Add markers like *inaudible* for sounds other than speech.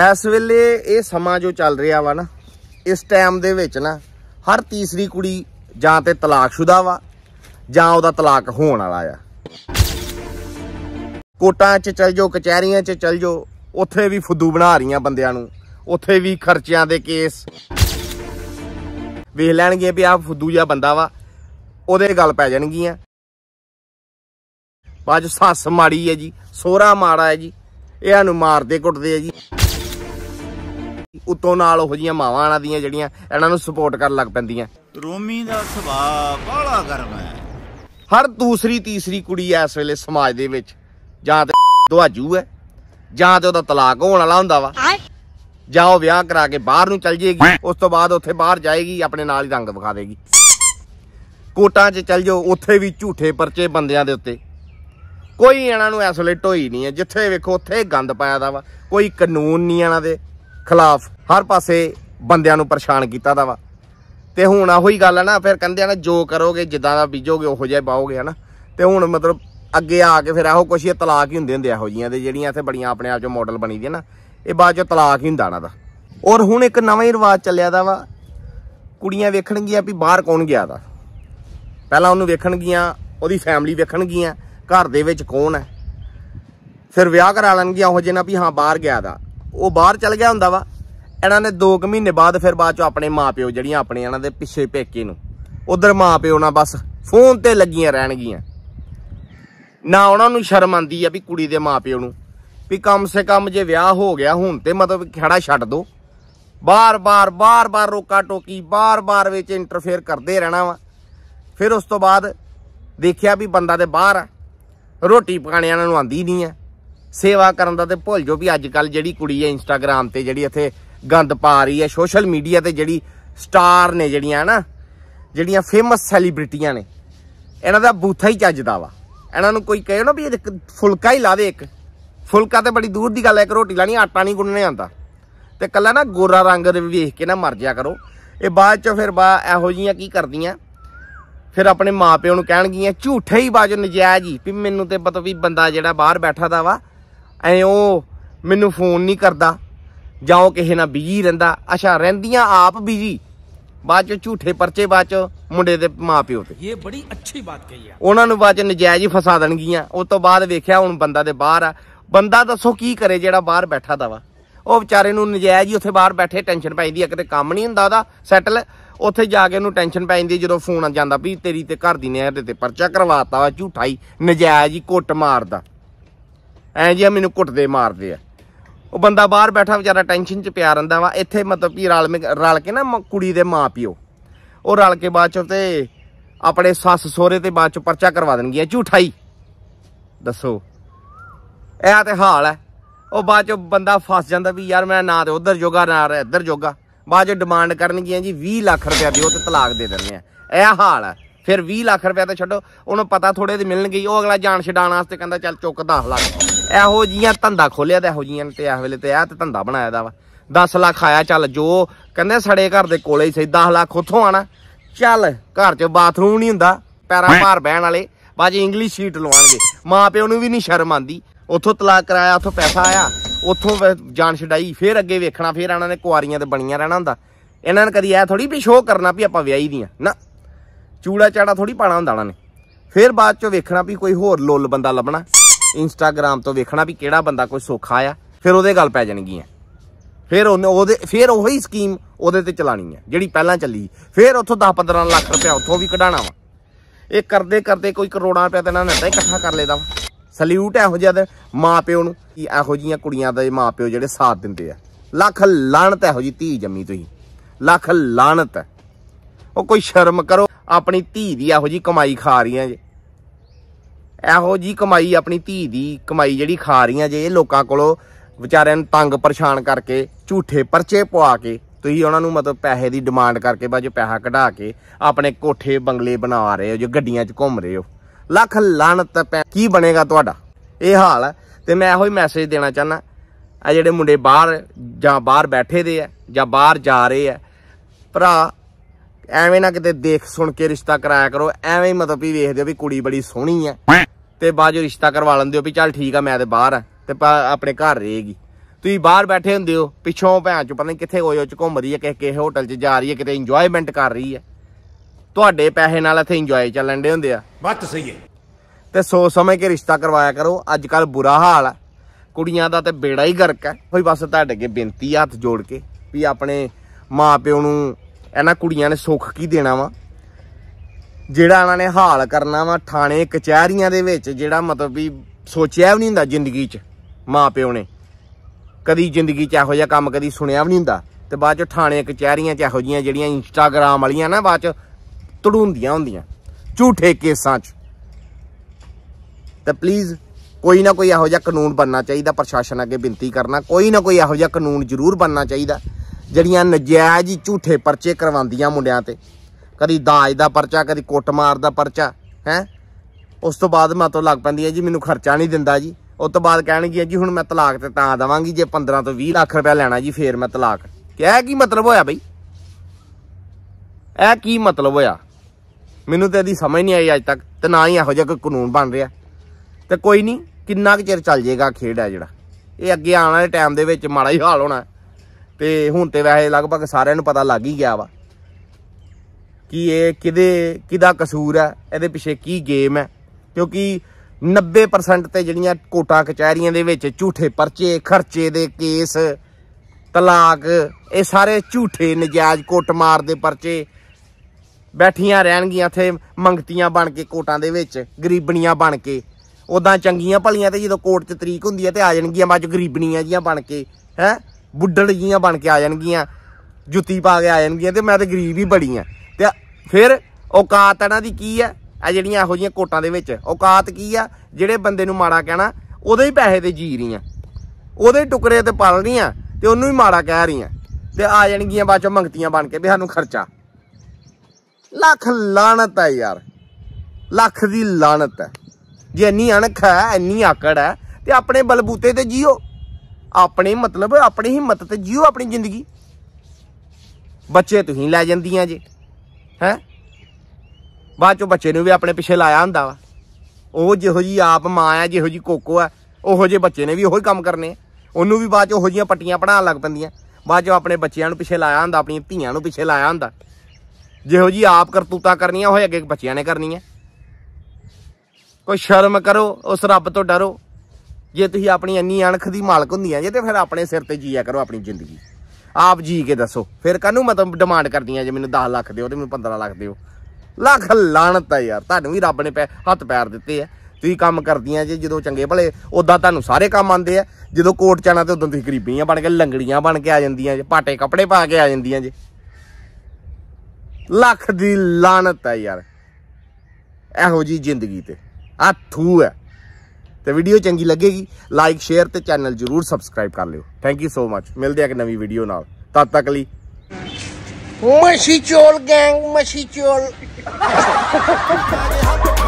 ਇਸ ਵੇਲੇ ਇਹ ਸਮਾਂ ਜੋ ਚੱਲ ਰਿਹਾ ਵਾ ਨਾ ਇਸ ਟਾਈਮ ਦੇ ਵਿੱਚ ਨਾ ਹਰ ਤੀਸਰੀ ਕੁੜੀ ਜਾਂ ਤੇ ਤਲਾਕਸ਼ੁਦਾ ਵਾ ਜਾਂ ਉਹਦਾ ਤਲਾਕ ਹੋਣ ਵਾਲਾ ਆ ਕੋਟਾਂ 'ਚ ਚੱਲ ਜੋ ਕਚਹਿਰੀਆਂ 'ਚ ਚੱਲ ਜੋ ਉੱਥੇ ਵੀ ਫੁੱਦੂ ਬਣਾ ਰਹੀਆਂ ਬੰਦਿਆਂ ਨੂੰ ਉੱਥੇ ਵੀ ਖਰਚਿਆਂ ਦੇ ਕੇਸ ਵੇਖ ਲੈਣਗੇ ਵੀ ਆ ਫੁੱਦੂ ਜਿਹਾ ਬੰਦਾ ਵਾ ਉਹਦੇ ਗੱਲ ਪੈ ਜਾਣਗੀਆਂ ਬਾਜ ਸੱਸ ਮਾੜੀ ਹੈ ਜੀ ਸੋਹਰਾ ਮਾੜਾ ਹੈ ਜੀ ਇਹਨਾਂ ਨੂੰ ਮਾਰਦੇ ਕੁੱਟਦੇ ਹੈ ਜੀ ਉਤੋਂ ਨਾਲ ਉਹ ਜੀਆਂ ਮਾਵਾਂ ਆਣਾ ਦੀਆਂ ਜਿਹੜੀਆਂ ਇਹਨਾਂ ਨੂੰ ਸਪੋਰਟ ਕਰਨ ਲੱਗ ਪੈਂਦੀਆਂ ਰੋਮੀ ਦਾ ਸੁਭਾਅ ਬਾਲਾ ਗਰਮ ਹੈ ਹਰ ਦੂਸਰੀ ਤੀਸਰੀ ਕੁੜੀ ਐਸ ਵੇਲੇ ਸਮਾਜ ਦੇ ਵਿੱਚ ਜਾਂ ਤੇ ਦੁਹਾਜੂ ਹੈ ਜਾਂ ਤੇ ਉਹਦਾ ਤਲਾਕ ਹੋਣ ਵਾਲਾ ਹੁੰਦਾ ਵਾ ਜਾਂ ਉਹ ਵਿਆਹ ਕਰਾ ਕੇ ਬਾਹਰ ਨੂੰ ਚਲ ਜੇਗੀ ਉਸ ਤੋਂ ਬਾਅਦ ਉੱਥੇ ਬਾਹਰ ਜਾਏਗੀ ਆਪਣੇ ਨਾਲ ਹੀ ਰੰਗ ਵਿਖਾ ਦੇਗੀ ਕੋਟਾਂ 'ਚ ਚਲ ਜਾਓ ਉੱਥੇ ਵੀ ਝੂਠੇ ਪਰਚੇ ਬੰਦਿਆਂ ਦੇ ਉੱਤੇ ਕੋਈ ਇਹਨਾਂ ਨੂੰ ਐਸੋਲੇਟ ਵੇਲੇ ਢੋਈ ਨਹੀਂ ਹੈ ਜਿੱਥੇ ਵੇਖੋ ਉੱਥੇ ਗੰਦ ਪਾਇਆ ਦਾ ਵਾ ਕੋਈ ਕਾਨੂੰਨ ਨਹੀਂ ਇਹਨਾਂ ਦੇ ਖਿਲਾਫ ਹਰ ਪਾਸੇ ਬੰਦਿਆਂ ਨੂੰ ਪਰੇਸ਼ਾਨ ਕੀਤਾ ਦਾ ਵਾ ਤੇ ਹੁਣ ਹੀ ਗੱਲ ਹੈ ਨਾ ਫਿਰ ਕਹਿੰਦੇ ਆ ਨਾ ਜੋ ਕਰੋਗੇ ਜਿੱਦਾਂ ਦਾ ਬੀਜੋਗੇ ਉਹੋ ਜਿਹਾ ਪਾਓਗੇ ਹਨਾ ਤੇ ਹੁਣ ਮਤਲਬ ਅੱਗੇ ਆ ਕੇ ਫਿਰ ਇਹੋ ਕੁਛ ਹੀ ਤਲਾਕ ਹੀ ਹੁੰਦੇ ਹੁੰਦੇ ਇਹੋ ਜੀਆਂ ਦੇ ਜਿਹੜੀਆਂ ਇੱਥੇ ਬੜੀਆਂ ਆਪਣੇ ਆਪ ਚੋਂ ਮਾਡਲ ਬਣੀ ਦੀਆਂ ਨਾ ਇਹ ਬਾਅਦ ਚੋਂ ਤਲਾਕ ਹੀ ਹੁੰਦਾ ਨਾ ਦਾ ਔਰ ਹੁਣ ਇੱਕ ਨਵਾਂ ਹੀ ਰਿਵਾਜ ਚੱਲਿਆ ਦਾ ਵਾ ਕੁੜੀਆਂ ਵੇਖਣਗੀਆਂ ਵੀ ਬਾਹਰ ਕੌਣ ਗਿਆ ਦਾ ਪਹਿਲਾਂ ਉਹਨੂੰ ਵੇਖਣਗੀਆਂ ਉਹਦੀ ਫੈਮਿਲੀ ਵੇਖਣਗੀਆਂ ਘਰ ਦੇ ਵਿੱਚ ਕੌਣ ਹੈ ਫਿਰ ਵਿਆਹ ਕਰਾ ਲੈਣਗੀਆਂ ਉਹ ਜਿਹਨਾਂ ਵੀ ਹਾਂ ਬਾਹਰ ਗਿਆ ਦਾ ਉਹ ਬਾਹਰ ਚਲ ਗਿਆ ਹੁੰਦਾ ਵਾ ਇਹਨਾਂ ਨੇ 2 ਕੁ ਮਹੀਨੇ ਬਾਅਦ ਫਿਰ ਬਾਅਦ ਚ ਆਪਣੇ ਮਾਪਿਓ ਜਿਹੜੀਆਂ ਆਪਣੇ ਇਹਨਾਂ ਦੇ ਪਿੱਛੇ ਪੇਕੇ ਨੂੰ ਉਧਰ ਮਾਪਿਓ ਨਾਲ ਬਸ ਫੋਨ ਤੇ ਲੱਗੀਆਂ ਰਹਿਣਗੀਆਂ ਨਾ ਉਹਨਾਂ ਨੂੰ ਸ਼ਰਮ ਆਂਦੀ ਆ ਵੀ ਕੁੜੀ ਦੇ ਮਾਪਿਓ ਨੂੰ ਵੀ ਕਮ ਸੇ ਕਮ ਜੇ ਵਿਆਹ ਹੋ ਗਿਆ ਹੁਣ ਤੇ ਮਤਲਬ ਖੜਾ ਛੱਡ ਦੋ ਬਾਰ-ਬਾਰ ਬਾਰ-ਬਾਰ ਰੋਕਾ ਟੋਕੀ ਬਾਰ-ਬਾਰ ਵਿੱਚ ਇੰਟਰਫੇਅਰ ਕਰਦੇ ਰਹਿਣਾ ਵਾ ਫਿਰ ਉਸ ਤੋਂ ਬਾਅਦ ਦੇਖਿਆ ਵੀ ਬੰਦਾ ਤੇ ਬਾਹਰ ਆ ਰੋਟੀ ਪਕਾਣੇ ਵਾਲਿਆਂ ਨੂੰ ਆਂਦੀ ਨਹੀਂ ਆ ਸੇਵਾ ਕਰਨ ਦਾ ਤੇ ਭੁੱਲ ਜਾਓ ਵੀ ਅੱਜ ਕੱਲ ਜਿਹੜੀ ਕੁੜੀ ਹੈ ਇੰਸਟਾਗ੍ਰam ਤੇ ਜਿਹੜੀ ਇੱਥੇ ਗੰਦ ਪਾ ਰਹੀ ਹੈ ਸੋਸ਼ਲ ਮੀਡੀਆ ਤੇ ਜਿਹੜੀ ਸਟਾਰ ਨੇ ਜਿਹੜੀਆਂ ਨਾ ਜਿਹੜੀਆਂ ਫੇਮਸ ਸੈਲੀਬ੍ਰਿਟੀਆਂ ਨੇ ਇਹਨਾਂ ਦਾ ਬੂਥਾ ਹੀ ਚੱਜਦਾ ਵਾ ਇਹਨਾਂ ਨੂੰ ਕੋਈ ਕਹੇ ਨਾ ਵੀ ਇੱਕ ਫੁਲਕਾ ਹੀ ਲਾ ਦੇ ਇੱਕ ਫੁਲਕਾ ਤੇ ਬੜੀ ਦੂਰ ਦੀ ਗੱਲ ਹੈ ਕਿ ਰੋਟੀ ਲਾਣੀ ਆਟਾ ਨਹੀਂ ਗੁੰਨਣੇ ਆਂਦਾ ਤੇ ਕੱਲਾ ਨਾ ਗੋਰਾ ਰੰਗ ਦੇ ਵੇਖ ਕੇ ਨਾ ਮਰ ਜਿਆ ਕਰੋ ਇਹ ਬਾਅਦ ਚ ਫਿਰ ਬਾ ਇਹੋ ਜੀਆਂ ਕੀ ਕਰਦੀਆਂ ਫਿਰ ਆਪਣੇ ਮਾਪਿਓ ਨੂੰ ਕਹਿਣਗੀਆਂ ਝੂਠੇ ਹੀ ਬਾਜ ਨਜਾਇਜ਼ ਹੀ ਵੀ ਮੈਨੂੰ ਤੇ ਪਤਾ ਵੀ ਬੰਦਾ ਜਿਹੜਾ ਬਾਹਰ ਬੈਠਾ ਦਾ ਵਾ ਐ ਉਹ ਮੈਨੂੰ ਫੋਨ ਨਹੀਂ ਕਰਦਾ ਜਾਂ ਉਹ ਕਿਸੇ ਨਾਲ ਬਿਜੀ ਰਹਿੰਦਾ ਅਛਾ ਰਹਿੰਦੀਆਂ ਆਪ ਬਿਜੀ ਬਾਅਦ ਚ ਝੂਠੇ ਪਰਚੇ ਬਾਅਦ ਚ ਮੁੰਡੇ ਦੇ ਮਾਪਿਓ ਤੇ ਇਹ ਬੜੀ ਅੱਛੀ ਬਾਤ ਕਹੀ ਆ ਉਹਨਾਂ ਨੂੰ ਬਾਅਦ ਚ ਨਜਾਇਜ਼ ਹੀ ਫਸਾ ਦੇਣਗੀਆਂ ਉਸ ਤੋਂ ਬਾਅਦ ਵੇਖਿਆ ਹੁਣ ਬੰਦਾ ਦੇ ਬਾਹਰ ਆ ਬੰਦਾ ਦੱਸੋ ਕੀ ਕਰੇ ਜਿਹੜਾ ਬਾਹਰ ਬੈਠਾ ਦਾ ਵਾ ਉਹ ਵਿਚਾਰੇ ਨੂੰ ਨਜਾਇਜ਼ ਹੀ ਉੱਥੇ ਬਾਹਰ ਬੈਠੇ ਟੈਨਸ਼ਨ ਪੈਂਦੀ ਆ ਕਿਤੇ ਕੰਮ ਨਹੀਂ ਹੁੰਦਾ ਉਹਦਾ ਸੈਟਲ ਉੱਥੇ ਜਾ ਕੇ ਉਹਨੂੰ ਟੈਨਸ਼ਨ ਪੈ ਜਾਂਦੀ ਜਦੋਂ ਫੋਨ ਆ ਜਾਂਦਾ ਵੀ ਤੇਰੀ ਤੇ ਘਰ ਦੀ ਨੇ ਇਹਦੇ ਤੇ ਪਰਚਾ ਕਰਵਾਤਾ ਵਾ ਝੂਠਾ ਹੀ ਨਜਾਇਜ਼ ਹੀ ਕੁੱਟ ਮਾਰਦਾ ਐ ਜੀ ਮੈਨੂੰ ਘੁੱਟਦੇ ਮਾਰਦੇ ਆ ਉਹ ਬੰਦਾ ਬਾਹਰ ਬੈਠਾ ਵਿਚਾਰਾ ਟੈਨਸ਼ਨ 'ਚ ਪਿਆ ਰਹਿੰਦਾ ਵਾ ਇੱਥੇ ਮਤਲਬ ਵੀ ਰਲ ਰਲ ਕੇ ਨਾ ਕੁੜੀ ਦੇ ਮਾਂ ਪਿਓ ਉਹ ਰਲ ਕੇ ਬਾਅਦ ਚ ਤੇ ਆਪਣੇ ਸੱਸ ਸੋਹਰੇ ਤੇ ਬਾਅਦ ਚ ਪਰਚਾ ਕਰਵਾ ਦੇਣਗੀਆਂ ਝੂਠਾਈ ਦੱਸੋ ਇਹ ਤੇ ਹਾਲ ਹੈ ਉਹ ਬਾਅਦ ਚ ਬੰਦਾ ਫਸ ਜਾਂਦਾ ਵੀ ਯਾਰ ਮੈਂ ਨਾ ਤੇ ਉਧਰ ਜੋਗਾ ਨਾ ਇੱਧਰ ਜੋਗਾ ਬਾਅਦ ਚ ਡਿਮਾਂਡ ਕਰਨਗੀਆਂ ਜੀ 20 ਲੱਖ ਰੁਪਏ ਦਿਓ ਤੇ ਤਲਾਕ ਦੇ ਦਿੰਦੇ ਆ ਇਹ ਹਾਲ ਹੈ ਫਿਰ 20 ਲੱਖ ਰੁਪਏ ਤਾਂ ਛੱਡੋ ਉਹਨੂੰ ਪਤਾ ਥੋੜੇ ਦੇ ਮਿਲਣਗੇ ਉਹ ਅਗਲਾ ਜਾਣ ਛਡਾਣ ਵਾਸਤੇ ਕਹਿੰਦਾ ਚੱਲ ਚੁੱਕ 10 ਲੱਖ ਇਹੋ ਜੀਆਂ ਧੰਦਾ ਖੋਲਿਆ ਤੇ ਇਹੋ ਜੀਆਂ ਤੇ ਇਸ ਵੇਲੇ ਤੇ ਆ ਤੇ ਧੰਦਾ ਬਣਾਇਆ ਦਾ ਵਾ 10 ਲੱਖ ਆਇਆ ਚੱਲ ਜੋ ਕਹਿੰਦੇ ਸੜੇ ਘਰ ਦੇ ਕੋਲੇ ਹੀ ਸੀ 10 ਲੱਖ ਉੱਥੋਂ ਆਣਾ ਚੱਲ ਘਰ 'ਚ ਬਾਥਰੂਮ ਨਹੀਂ ਹੁੰਦਾ ਪੈਰਾਂ ਭਾਰ ਬਹਿਣ ਵਾਲੇ ਬਾਜੀ ਇੰਗਲਿਸ਼ ਸ਼ੀਟ ਲਵਾਣਗੇ ਮਾਂ ਪਿਓ ਨੂੰ ਵੀ ਨਹੀਂ ਸ਼ਰਮ ਆਂਦੀ ਉੱਥੋਂ ਤਲਾਕ ਕਰਾਇਆ ਉੱਥੋਂ ਪੈਸਾ ਆਇਆ ਉੱਥੋਂ ਜਾਨ ਛਡਾਈ ਫਿਰ ਅੱਗੇ ਵੇਖਣਾ ਫਿਰ ਇਹਨਾਂ ਨੇ ਕੁਆਰੀਆਂ ਤੇ ਬਣੀਆਂ ਰਹਿਣਾ ਹੁੰਦਾ ਇਹਨਾਂ ਨੇ ਕਦੀ ਐ ਥੋੜੀ ਵੀ ਸ਼ੋਅ ਕਰਨਾ ਵੀ ਆਪਾਂ ਵਿਆਹੀ ਦੀਆਂ ਨਾ ਚੂੜਾ ਚਾੜਾ ਥੋੜੀ ਪਾਣਾ ਹੁੰਦਾ ਉਹਨਾਂ ਨੇ ਫਿਰ ਬਾਅਦ ਚੋਂ ਵੇਖਣਾ ਵੀ ਕੋਈ ਹੋਰ ਲੁੱਲ ਬੰਦਾ ਲੱਭਣਾ ਇੰਸਟਾਗ੍ਰam ਤੋਂ ਵੇਖਣਾ ਵੀ ਕਿਹੜਾ ਬੰਦਾ ਕੋਈ ਸੋਖਾ ਆ ਫਿਰ ਉਹਦੇ ਗੱਲ ਪੈ ਜਾਣਗੀਆਂ ਫਿਰ ਉਹਨੇ ਉਹਦੇ ਫਿਰ ਉਹੀ ਸਕੀਮ ਉਹਦੇ ਤੇ ਚਲਾਣੀ ਹੈ ਜਿਹੜੀ ਪਹਿਲਾਂ ਚੱਲੀ ਫਿਰ ਉੱਥੋਂ 10-15 ਲੱਖ ਰੁਪਏ ਉੱਥੋਂ ਵੀ ਕਢਾਣਾ ਵਾ ਇਹ ਕਰਦੇ ਕਰਦੇ ਕੋਈ ਕਰੋੜਾਂ ਰੁਪਏ ਤੇ ਨਾ ਨੇ ਇਕੱਠਾ ਕਰ ਲੇਦਾ ਵਾ ਸਲੂਟ ਇਹੋ ਜਿਹਾ ਦੇ ਮਾਪਿਓ ਨੂੰ ਕਿ ਇਹੋ ਜੀਆਂ ਕੁੜੀਆਂ ਦੇ ਮਾਪਿਓ ਜਿਹੜੇ ਸਾਥ ਦਿੰਦੇ ਆ ਲੱਖ ਲਾਣਤ ਇਹੋ ਜੀ ਧੀ ਜੰਮੀ ਤੁਸੀਂ ਲੱਖ ਲਾਣਤ ਉਹ ਕੋਈ ਸ਼ਰਮ ਕਰੋ ਆਪਣੀ ਧੀ ਦੀ ਇਹੋ ਜੀ ਕਮਾਈ ਖਾ ਰਹੀਆਂ ਜੇ ਇਹੋ ਜੀ ਕਮਾਈ ਆਪਣੀ ਧੀ ਦੀ ਕਮਾਈ ਜਿਹੜੀ ਖਾ ਰਹੀਆਂ ਜੇ ਇਹ ਲੋਕਾਂ ਕੋਲੋਂ ਵਿਚਾਰਿਆਂ ਨੂੰ ਤੰਗ ਪਰੇਸ਼ਾਨ ਕਰਕੇ ਝੂਠੇ ਪਰਚੇ ਪਵਾ ਕੇ ਤੁਸੀਂ ਉਹਨਾਂ ਨੂੰ ਮਤਲਬ ਪੈਸੇ ਦੀ ਡਿਮਾਂਡ ਕਰਕੇ ਬਾਜੋ ਪੈਸਾ ਕਢਾ ਕੇ ਆਪਣੇ ਕੋਠੇ ਬੰਗਲੇ ਬਣਾ ਰਹੇ ਹੋ ਜੋ ਗੱਡੀਆਂ 'ਚ ਘੁੰਮ ਰਹੇ ਹੋ ਲੱਖ ਲਾਨਤ ਕੀ ਬਣੇਗਾ ਤੁਹਾਡਾ ਇਹ ਹਾਲ ਹੈ ਤੇ ਮੈਂ ਇਹੋ ਹੀ ਮੈਸੇਜ ਦੇਣਾ ਚਾਹਨਾ ਆ ਜਿਹੜੇ ਮੁੰਡੇ ਬਾਹਰ ਜਾਂ ਬਾਹਰ ਬੈਠੇ ਦੇ ਆ ਜਾਂ ਬਾਹਰ ਜਾ ਰਹੇ ਆ ਭਰਾ ਐਵੇਂ ਨਾ ਕਿਤੇ ਦੇਖ ਸੁਣ ਕੇ ਰਿਸ਼ਤਾ ਕਰਾਇਆ ਕਰੋ ਐਵੇਂ ਹੀ ਮਤਲਬ ਵੀ ਵੇਖਦੇ ਹੋ ਵੀ ਕੁੜੀ ਬੜੀ ਸੋਹਣੀ ਹੈ ਤੇ ਬਾਅਦ ਜੋ ਰਿਸ਼ਤਾ ਕਰਵਾ ਲੈਂਦੇ ਹੋ ਵੀ ਚੱਲ ਠੀਕ ਆ ਮੈਂ ਤੇ ਬਾਹਰ ਆ ਤੇ ਆਪਣੇ ਘਰ ਰਹੇਗੀ ਤੁਸੀਂ ਬਾਹਰ ਬੈਠੇ ਹੁੰਦੇ ਹੋ ਪਿੱਛੋਂ ਭੈਣ ਚ ਪਤਾ ਨਹੀਂ ਕਿੱਥੇ ਹੋਏ ਹੋ ਚ ਰਹੀ ਹੈ ਕਿਸੇ ਕਿਸੇ ਹੋਟਲ 'ਚ ਜਾ ਰਹੀ ਹੈ ਕਿਤੇ ਇੰਜੋਇਮੈਂਟ ਕਰ ਰਹੀ ਹੈ ਤੁਹਾਡੇ ਪੈਸੇ ਨਾਲ ਇੱਥੇ ਇੰਜੋਏ ਚੱਲਣ ਦੇ ਹੁੰਦੇ ਆ ਬੱਤ ਸਹੀ ਹੈ ਤੇ ਸੋ ਸਮਝ ਕੇ ਰਿਸ਼ਤਾ ਕਰਵਾਇਆ ਕਰੋ ਅੱਜ ਕੱਲ ਬੁਰਾ ਹਾਲ ਹੈ ਕੁੜੀਆਂ ਦਾ ਤੇ ਬੇੜਾ ਹੀ ਗਰਕ ਹੈ ਕੋਈ ਬਸ ਤੁਹਾਡੇ ਅੱਗੇ ਬੇਨਤੀ ਹੱਥ ਜੋੜ ਕੇ ਵੀ ਆਪਣੇ ਮਾਪਿਓ ਨੂੰ ਇਹਨਾਂ ਕੁੜੀਆਂ ਨੇ ਸੁੱਖ ਕੀ ਦੇਣਾ ਵਾ ਜਿਹੜਾ ਇਹਨਾਂ ਨੇ ਹਾਲ ਕਰਨਾ ਵਾ ਥਾਣੇ ਕਚਹਿਰੀਆਂ ਦੇ ਵਿੱਚ ਜਿਹੜਾ ਮਤਲਬ ਵੀ ਸੋਚਿਆ ਵੀ ਨਹੀਂ ਹੁੰਦਾ ਜ਼ਿੰਦਗੀ 'ਚ ਮਾਪਿਓ ਨੇ ਕਦੀ ਜ਼ਿੰਦਗੀ 'ਚ ਇਹੋ ਜਿਹਾ ਕੰਮ ਕਦੀ ਸੁਣਿਆ ਵੀ ਨਹੀਂ ਹੁੰਦਾ ਤੇ ਬਾਅਦ 'ਚ ਥਾਣੇ ਕਚਹਿਰੀਆਂ 'ਚ ਇਹੋ ਜੀਆਂ ਜਿਹੜੀਆਂ ਇੰਸਟਾਗ੍ਰam ਵਾਲੀਆਂ ਨਾ ਬਾਅਦ 'ਚ ਤੜੂੰਦੀਆਂ ਹੁੰਦੀਆਂ ਝੂਠੇ ਕੇਸਾਂ 'ਚ ਤੇ ਪਲੀਜ਼ ਕੋਈ ਨਾ ਕੋਈ ਇਹੋ ਜਿਹਾ ਕਾਨੂੰਨ ਬਣਨਾ ਚਾਹੀਦਾ ਪ੍ਰਸ਼ਾਸਨ ਅੱਗੇ ਬੇਨਤੀ ਕਰਨਾ ਕੋਈ ਨਾ ਕੋਈ ਇਹੋ ਜਿਹਾ ਕਾਨੂੰਨ ਜ਼ਰੂਰ ਬਣਨਾ ਚਾਹੀਦਾ ਜਿਹੜੀਆਂ ਨਜਾਇਜ਼ ਝੂਠੇ ਪਰਚੇ ਕਰਵਾਉਂਦੀਆਂ ਮੁੰਡਿਆਂ ਤੇ ਕਦੀ ਦਾਜ ਦਾ ਪਰਚਾ ਕਦੀ ਕੁੱਟਮਾਰ ਦਾ ਪਰਚਾ ਹੈ ਉਸ ਤੋਂ ਬਾਅਦ ਮੈਂ ਤੋਂ ਲੱਗ ਪੈਂਦੀ ਹੈ ਜੀ ਮੈਨੂੰ ਖਰਚਾ ਨਹੀਂ ਦਿੰਦਾ ਜੀ ਉਸ ਤੋਂ ਬਾਅਦ ਕਹਿਣਗੇ ਜੀ ਹੁਣ ਮੈਂ ਤਲਾਕ ਤੇ ਤਾਂ ਦਵਾਂਗੀ ਜੇ 15 ਤੋਂ 20 ਲੱਖ ਰੁਪਏ ਲੈਣਾ ਜੀ ਫੇਰ ਮੈਂ ਤਲਾਕ ਕਿਹਾ ਕੀ ਮਤਲਬ ਹੋਇਆ ਬਈ ਇਹ ਕੀ ਮਤਲਬ ਹੋਇਆ ਮੈਨੂੰ ਤੇ ਇਹਦੀ ਸਮਝ ਨਹੀਂ ਆਈ ਅੱਜ ਤੱਕ ਤੇ ਨਾ ਹੀ ਇਹੋ ਜਿਹਾ ਕੋਈ ਕਾਨੂੰਨ ਬਣ ਰਿਹਾ ਤੇ ਕੋਈ ਨਹੀਂ ਕਿੰਨਾ ਕੁ ਚਿਰ ਚੱਲ ਜਾਏਗਾ ਖੇਡ ਹੈ ਜਿਹੜਾ ਇਹ ਅੱਗੇ ਆਉਣ ਵਾਲੇ ਟਾਈਮ ਦੇ ਵਿੱਚ ਮਾੜਾ ਹੀ ਹਾਲ ਹੋਣਾ ਤੇ ਹੁਣ ਤੇ ਵੈਸੇ ਲਗਭਗ ਸਾਰਿਆਂ ਨੂੰ ਪਤਾ ਲੱਗ ਹੀ ਗਿਆ ਵਾ ਕਿ ਇਹ ਕਿਦੇ ਕਿਦਾ ਕਸੂਰ ਹੈ ਇਹਦੇ ਪਿੱਛੇ ਕੀ ਗੇਮ ਹੈ ਕਿਉਂਕਿ 90% ਤੇ ਜਿਹੜੀਆਂ ਕੋਟਾ ਕਚਹਿਰੀਆਂ ਦੇ ਵਿੱਚ ਝੂਠੇ ਪਰਚੇ ਖਰਚੇ ਦੇ ਕੇਸ ਤਲਾਕ ਇਹ ਸਾਰੇ ਝੂਠੇ ਨਜਾਇਜ਼ ਕੋਟਮਾਰ ਦੇ ਪਰਚੇ ਬੈਠੀਆਂ ਰਹਿਣਗੀਆਂ ਇੱਥੇ ਮੰਗਤੀਆਂ ਬਣ ਕੇ ਕੋਟਾਂ ਦੇ ਵਿੱਚ ਗਰੀਬਣੀਆਂ ਬਣ ਕੇ ਉਦਾਂ ਚੰਗੀਆਂ ਭਲੀਆਂ ਤੇ ਜਦੋਂ ਕੋਰਟ 'ਚ ਤਰੀਕ ਹੁੰਦੀ ਹੈ ਤੇ ਆ ਜਾਣਗੀਆਂ ਬਾਅਦ ਗਰੀਬਣੀਆਂ ਜੀਆਂ ਬਣ ਕੇ ਹੈ ਬੁੱਢੜ ਜੀਆਂ ਬਣ ਕੇ ਆ ਜਾਣਗੀਆਂ ਜੁੱਤੀ ਪਾ ਕੇ ਆ ਜਾਣਗੀਆਂ ਤੇ ਮੈਂ ਤੇ ਗਰੀਬ ਹੀ ਬੜੀ ਆ ਤੇ ਫਿਰ ਔਕਾਤ ਇਹਨਾਂ ਦੀ ਕੀ ਆ ਆ ਜਿਹੜੀਆਂ ਇਹੋ ਜੀਆਂ ਕੋਟਾਂ ਦੇ ਵਿੱਚ ਔਕਾਤ ਕੀ ਆ ਜਿਹੜੇ ਬੰਦੇ ਨੂੰ ਮਾੜਾ ਕਹਿਣਾ ਉਹਦੇ ਹੀ ਪੈਸੇ ਤੇ ਜੀ ਰਹੀਆਂ ਉਹਦੇ ਟੁਕਰੇ ਤੇ ਪਲ ਰਹੀਆਂ ਤੇ ਉਹਨੂੰ ਹੀ ਮਾੜਾ ਕਹਿ ਰਹੀਆਂ ਤੇ ਆ ਜਾਣਗੀਆਂ ਬਾਅਦ ਚੋਂ ਮੰਗਤੀਆਂ ਬਣ ਕੇ ਵੀ ਸਾਨੂੰ ਖਰਚਾ ਲੱਖ ਲਾਣਤ ਆ ਯਾਰ ਲੱਖ ਦੀ ਲਾਣਤ ਹੈ ਜੇ ਇੰਨੀ ਅਣਖ ਹੈ ਇੰਨੀ ਆਕੜ ਹੈ ਤੇ ਆਪਣੇ ਬਲਬੂਤੇ ਤੇ ਜੀਓ ਆਪਣੇ ਮਤਲਬ ਆਪਣੀ ਹਿੰਮਤ ਤੇ ਜਿਉ ਆਪਣੀ ਜ਼ਿੰਦਗੀ ਬੱਚੇ ਤੁਸੀਂ ਲੈ ਜਾਂਦੀਆਂ ਜੇ ਹੈ ਬਾਅਦ ਚੋਂ ਬੱਚੇ ਨੂੰ ਵੀ ਆਪਣੇ ਪਿੱਛੇ ਲਾਇਆ ਹੁੰਦਾ ਵਾ ਉਹ ਜਿਹੋ ਜੀ ਆਪ ਮਾਂ ਆ ਜਿਹੋ ਜੀ ਕੋਕੋ ਆ ਉਹੋ ਜੇ ਬੱਚੇ ਨੇ ਵੀ ਉਹੋ ਹੀ ਕੰਮ ਕਰਨੇ ਉਹਨੂੰ ਵੀ ਬਾਅਦ ਚ ਉਹੋ ਜੀਆਂ ਪੱਟੀਆਂ ਪੜਾਉਣ ਲੱਗ ਪੈਂਦੀਆਂ ਬਾਅਦ ਚ ਆਪਣੇ ਬੱਚਿਆਂ ਨੂੰ ਪਿੱਛੇ ਲਾਇਆ ਹੁੰਦਾ ਆਪਣੀਆਂ ਧੀਆਂ ਨੂੰ ਪਿੱਛੇ ਲਾਇਆ ਹੁੰਦਾ ਜਿਹੋ ਜੀ ਆਪ ਕਰਤੂਤਾ ਕਰਨੀਆਂ ਉਹ ਅੱਗੇ ਬੱਚਿਆਂ ਨੇ ਕਰਨੀਆਂ ਕੋਈ ਸ਼ਰਮ ਕਰੋ ਉਸ ਰੱਬ ਤੋਂ ਡਰੋ ਜੇ ਤੁਸੀਂ ਆਪਣੀ ਇੰਨੀ ਅਣਖ ਦੀ ਮਾਲਕ ਹੁੰਦੀਆਂ ਜੇ ਤੇ ਫਿਰ ਆਪਣੇ ਸਿਰ ਤੇ ਜੀਆ ਕਰੋ ਆਪਣੀ ਜ਼ਿੰਦਗੀ ਆਪ ਜੀ ਕੇ ਦੱਸੋ ਫਿਰ ਕਾਹਨੂੰ ਮਤਲਬ ਡਿਮਾਂਡ ਕਰਦੀਆਂ ਜੇ ਮੈਨੂੰ 10 ਲੱਖ ਦਿਓ ਤੇ ਮੈਨੂੰ 15 ਲੱਖ ਦਿਓ ਲੱਖ ਲਾਣਤ ਆ ਯਾਰ ਤੁਹਾਨੂੰ ਵੀ ਰੱਬ ਨੇ ਹੱਥ ਪੈਰ ਦਿੱਤੇ ਆ ਤੁਸੀਂ ਕੰਮ ਕਰਦੀਆਂ ਜੇ ਜਦੋਂ ਚੰਗੇ ਭਲੇ ਉਦਾਂ ਤੁਹਾਨੂੰ ਸਾਰੇ ਕੰਮ ਆਉਂਦੇ ਆ ਜਦੋਂ ਕੋਟ ਚਾਣਾ ਤੇ ਉਦੋਂ ਤੁਸੀਂ ਗਰੀਬੀਆਂ ਬਣ ਕੇ ਲੰਗੜੀਆਂ ਬਣ ਕੇ ਆ ਜਾਂਦੀਆਂ ਜੇ ਪਾਟੇ ਕੱਪੜੇ ਪਾ ਕੇ ਆ ਜਾਂਦੀਆਂ ਜੇ ਲੱਖ ਦੀ ਲਾਣਤ ਹੈ ਯਾਰ ਇਹੋ ਜੀ ਜ਼ਿੰਦਗੀ ਤੇ ਆ ਥੂ ਹੈ ਤੇ ਵੀਡੀਓ ਚੰਗੀ ਲੱਗੇਗੀ ਲਾਈਕ ਸ਼ੇਅਰ ਤੇ ਚੈਨਲ ਜਰੂਰ ਸਬਸਕ੍ਰਾਈਬ ਕਰ ਲਿਓ ਥੈਂਕ ਯੂ ਸੋ ਮਚ ਮਿਲਦੇ ਆ ਇੱਕ ਨਵੀਂ ਵੀਡੀਓ ਨਾਲ ਤਦ ਤੱਕ ਲਈ ਮਸ਼ੀ ਚੋਲ ਗੈਂਗ ਮਸ਼ੀ ਚੋਲ *laughs*